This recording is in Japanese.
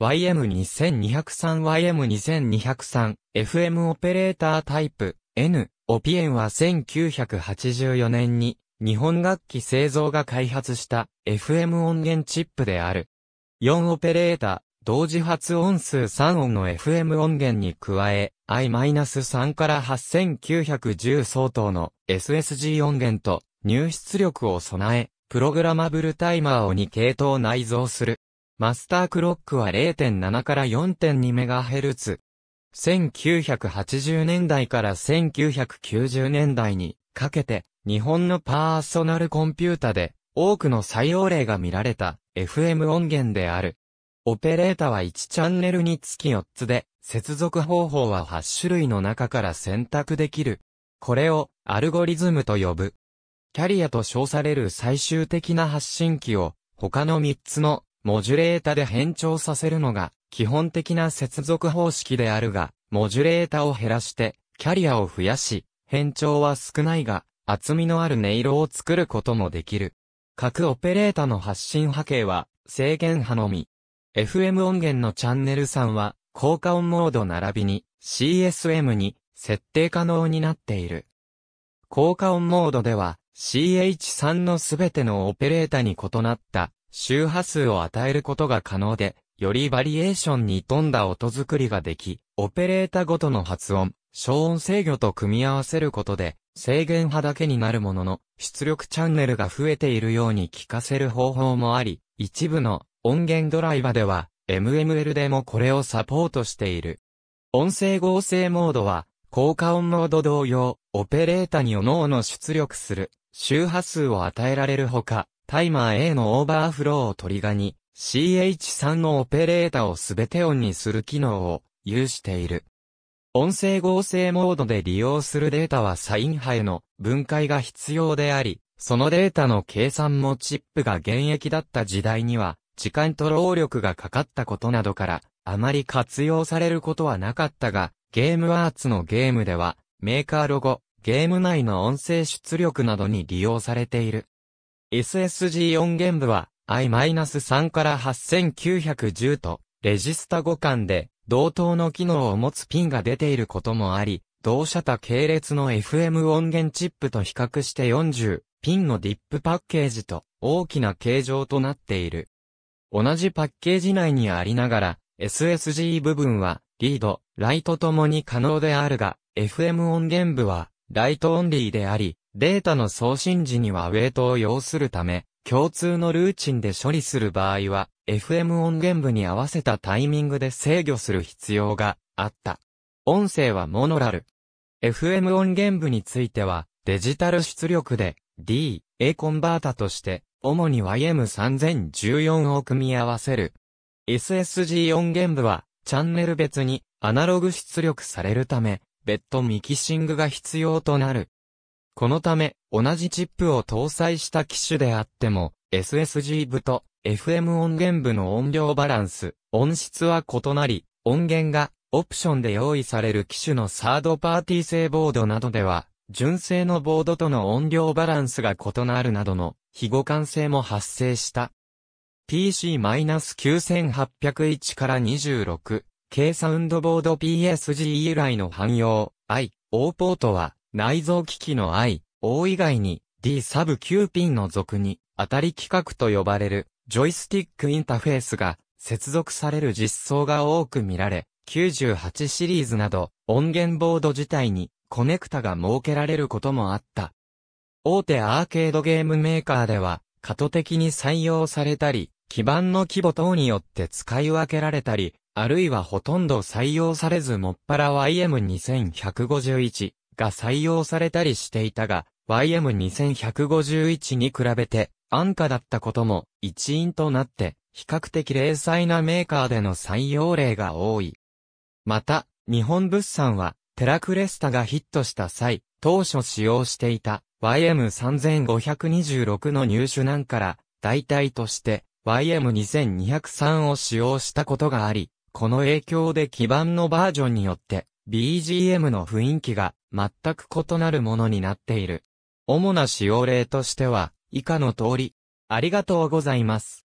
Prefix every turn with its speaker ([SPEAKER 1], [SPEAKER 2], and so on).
[SPEAKER 1] YM2203YM2203 FM オペレータータイプ N オピエンは1984年に日本楽器製造が開発した FM 音源チップである。4オペレーター、同時発音数3音の FM 音源に加え、I-3 から8910相当の SSG 音源と入出力を備え、プログラマブルタイマーを2系統内蔵する。マスタークロックは0.7から 4.2MHz。1980年代から1990年代にかけて日本のパーソナルコンピュータで多くの採用例が見られた FM 音源である。オペレータは1チャンネルにつき4つで、接続方法は8種類の中から選択できる。これをアルゴリズムと呼ぶ。キャリアと称される最終的な発信機を他の3つのモジュレータで変調させるのが基本的な接続方式であるが、モジュレータを減らしてキャリアを増やし、変調は少ないが、厚みのある音色を作ることもできる。各オペレータの発信波形は制限波のみ。FM 音源のチャンネル3は効果音モード並びに CSM に設定可能になっている。効果音モードでは CH3 のすべてのオペレータに異なった周波数を与えることが可能で、よりバリエーションに富んだ音作りができ、オペレータごとの発音、消音制御と組み合わせることで、制限波だけになるものの、出力チャンネルが増えているように聞かせる方法もあり、一部の音源ドライバでは、MML でもこれをサポートしている。音声合成モードは、効果音モード同様、オペレータにおのおの出力する、周波数を与えられるほか、タイマー A のオーバーフローをトリガに、CH3 のオペレータをすべてオンにする機能を有している。音声合成モードで利用するデータはサイン波への分解が必要であり、そのデータの計算もチップが現役だった時代には、時間と労力がかかったことなどから、あまり活用されることはなかったが、ゲームアーツのゲームでは、メーカーロゴ、ゲーム内の音声出力などに利用されている。SSG4 原部は I-3 から8910とレジスタ互換で同等の機能を持つピンが出ていることもあり、同社他系列の FM 音源チップと比較して40ピンのディップパッケージと大きな形状となっている。同じパッケージ内にありながら SSG 部分はリード、ライトともに可能であるが、FM 音源部はライトオンリーであり、データの送信時にはウェイトを要するため、共通のルーチンで処理する場合は、FM 音源部に合わせたタイミングで制御する必要があった。音声はモノラル。FM 音源部については、デジタル出力で D、A コンバータとして、主に YM3014 を組み合わせる。SSG 音源部は、チャンネル別にアナログ出力されるため、別途ミキシングが必要となる。このため、同じチップを搭載した機種であっても、SSG 部と FM 音源部の音量バランス、音質は異なり、音源がオプションで用意される機種のサードパーティー製ボードなどでは、純正のボードとの音量バランスが異なるなどの非互換性も発生した。PC-9801 から26、K サウンドボード PSG 以来の汎用、I、O ポートは、内臓機器の I、O 以外に D サブ9ピンの属に当たり規格と呼ばれるジョイスティックインターフェースが接続される実装が多く見られ、98シリーズなど音源ボード自体にコネクタが設けられることもあった。大手アーケードゲームメーカーでは、過渡的に採用されたり、基板の規模等によって使い分けられたり、あるいはほとんど採用されずもっぱら YM2151、が採用されたりしていたが、YM2151 に比べて安価だったことも一因となって、比較的零細なメーカーでの採用例が多い。また、日本物産は、テラクレスタがヒットした際、当初使用していた YM3526 の入手難から代替として YM2203 を使用したことがあり、この影響で基盤のバージョンによって BGM の雰囲気が全く異なるものになっている。主な使用例としては、以下の通り、ありがとうございます。